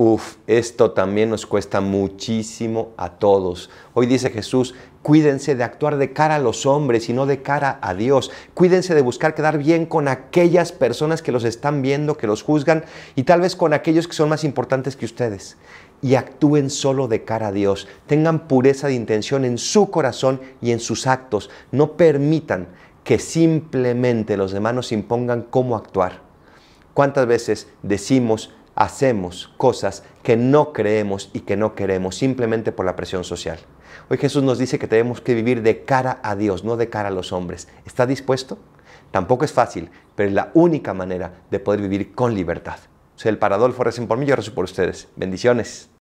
Uf, esto también nos cuesta muchísimo a todos. Hoy dice Jesús, cuídense de actuar de cara a los hombres y no de cara a Dios. Cuídense de buscar quedar bien con aquellas personas que los están viendo, que los juzgan y tal vez con aquellos que son más importantes que ustedes. Y actúen solo de cara a Dios. Tengan pureza de intención en su corazón y en sus actos. No permitan que simplemente los demás nos impongan cómo actuar. ¿Cuántas veces decimos, hacemos cosas que no creemos y que no queremos simplemente por la presión social. Hoy Jesús nos dice que tenemos que vivir de cara a Dios, no de cara a los hombres. ¿Está dispuesto? Tampoco es fácil, pero es la única manera de poder vivir con libertad. Soy el Paradolfo, recen por mí, yo rezo por ustedes. Bendiciones.